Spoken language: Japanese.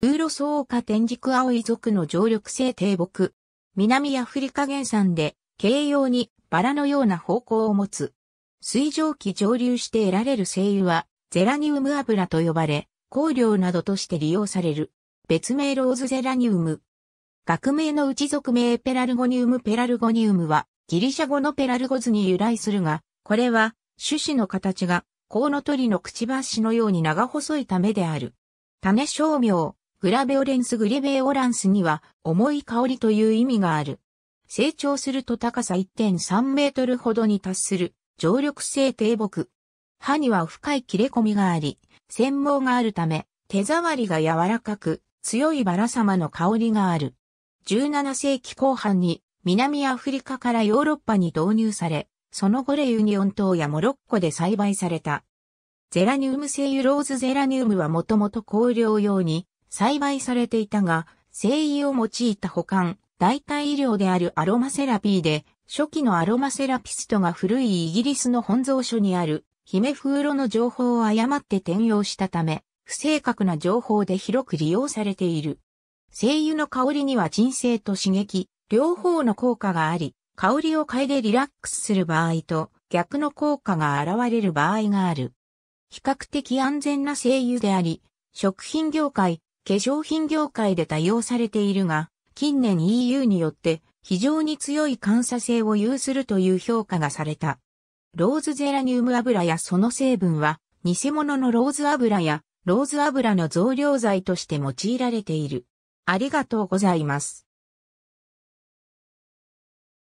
ウーロ草カ天竺青い族の常緑性低木。南アフリカ原産で、形容にバラのような方向を持つ。水蒸気蒸留して得られる精油は、ゼラニウム油と呼ばれ、香料などとして利用される。別名ローズゼラニウム。学名の内属名ペラルゴニウムペラルゴニウムは、ギリシャ語のペラルゴズに由来するが、これは、種子の形が、コウノトリのくちばしのように長細いためである。種商名。グラベオレンスグリベオランスには、重い香りという意味がある。成長すると高さ1.3メートルほどに達する、常緑性低木。歯には深い切れ込みがあり、繊毛があるため、手触りが柔らかく、強いバラ様の香りがある。17世紀後半に、南アフリカからヨーロッパに導入され、その後レユニオン島やモロッコで栽培された。ゼラニウム製油ローズゼラニウムはもともと香料用に栽培されていたが、精油を用いた保管、代替医療であるアロマセラピーで、初期のアロマセラピストが古いイギリスの本蔵書にある、姫風呂の情報を誤って転用したため、不正確な情報で広く利用されている。精油の香りには人生と刺激、両方の効果があり、香りを嗅いでリラックスする場合と、逆の効果が現れる場合がある。比較的安全な精油であり、食品業界、化粧品業界で多用されているが、近年 EU によって非常に強い感作性を有するという評価がされた。ローズゼラニウム油やその成分は、偽物のローズ油やローズ油の増量剤として用いられている。ありがとうございます。